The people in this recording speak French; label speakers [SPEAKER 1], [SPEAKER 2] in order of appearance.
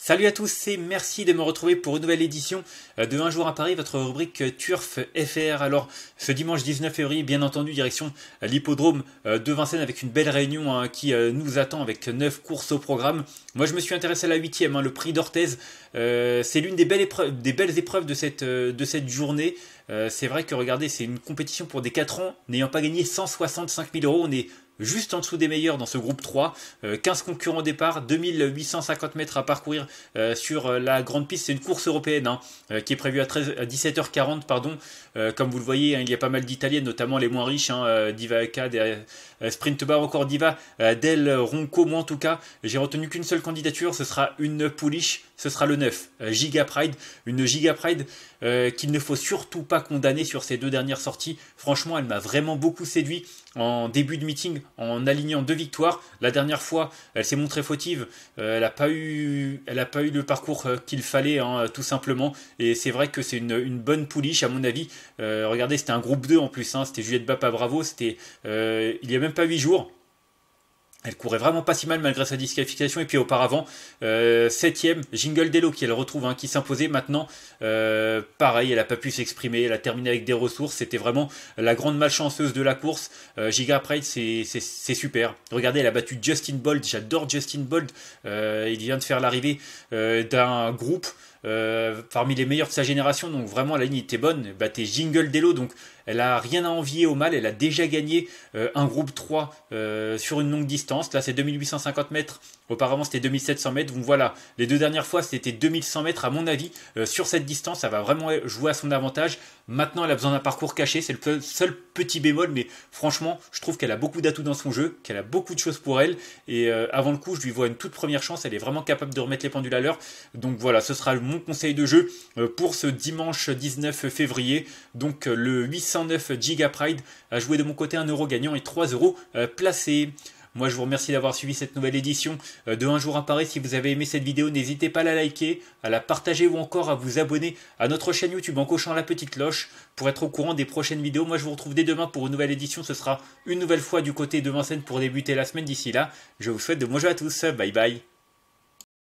[SPEAKER 1] Salut à tous et merci de me retrouver pour une nouvelle édition euh, de Un jour à Paris, votre rubrique euh, Turf FR. Alors ce dimanche 19 février, bien entendu, direction euh, l'hippodrome de Vincennes avec une belle réunion hein, qui nous attend avec 9 courses au programme. Moi je me suis intéressé à la huitième, hein, le prix d'Orthez. c'est l'une des belles épreuves, des belles épreuves de, cette, de cette journée. c'est vrai que regardez, c'est une compétition pour des 4 ans n'ayant pas gagné 165 000 euros. On est juste en dessous des meilleurs dans ce groupe 3. 15 euh, concurrents au départ, 2850 mètres à parcourir euh, sur euh, la grande piste. C'est une course européenne hein, qui est prévue à, 17h40. Pardon. comme vous le voyez, hein, il y a pas mal d'Italiens, notamment les moins riches, hein, Diva Eka, Sprint Bar, encore Diva, Del Ronco, moi en tout cas. J'ai retenu qu'une seule candidature, ce sera une pouliche, ce sera le 9, Giga Pride. Une Giga Pride qu'il ne faut surtout pas condamner sur ces deux dernières sorties. Franchement, elle m'a vraiment beaucoup séduit en début de meeting, en alignant deux victoires. La dernière fois, elle s'est montrée fautive. Euh, elle n'a pas, eu, elle a pas eu le parcours euh, qu'il fallait, hein, tout simplement. Et c'est vrai que c'est une, bonne pouliche, à mon avis. Euh, regardez, c'était un groupe 2 en plus. Hein. c'était Juliette Bapa Bravo. C'était il n'y a même pas 8 jours. Elle courait vraiment pas si mal malgré sa disqualification. Et puis auparavant, euh, septième, Jingle Delo qui elle retrouve, hein, qui s'imposait maintenant. Euh, pareil, elle a pas pu s'exprimer, elle a terminé avec des ressources. C'était vraiment la grande malchanceuse de la course. Euh, Giga Pride, c'est super. Regardez, elle a battu Justin Bold. J'adore Justin Bold. il vient de faire l'arrivée d'un groupe. Euh, parmi les meilleurs de sa génération, donc vraiment la ligne était bonne, bah, Jingle délo donc elle a rien à envier au mal, elle a déjà gagné euh, un groupe 3 euh, sur une longue distance, là c'est 2850 mètres, auparavant c'était 2700 mètres, donc voilà, les deux dernières fois c'était 2100 mètres à mon avis, sur cette distance ça va vraiment jouer à son avantage, maintenant elle a besoin d'un parcours caché, c'est le seul petit bémol, mais franchement je trouve qu'elle a beaucoup d'atouts dans son jeu, qu'elle a beaucoup de choses pour elle, et avant le coup je lui vois une toute première chance, elle est vraiment capable de remettre les pendules à l'heure, donc voilà, ce sera le mon conseil de jeu euh, pour ce dimanche 19 février. Donc euh, le 809 Giga Pride a joué de mon côté un euro gagnant et 3 euros euh, placés. Moi, je vous remercie d'avoir suivi cette nouvelle édition de Un jour à Paris. Si vous avez aimé cette vidéo, n'hésitez pas à la liker, à la partager ou encore à vous abonner à notre chaîne YouTube en cochant la petite cloche pour être au courant des prochaines vidéos. Moi, je vous retrouve dès demain pour une nouvelle édition. Ce sera une nouvelle fois du côté de Vincennes pour débuter la semaine. D'ici là, je vous souhaite de bon jeu à tous. Bye bye.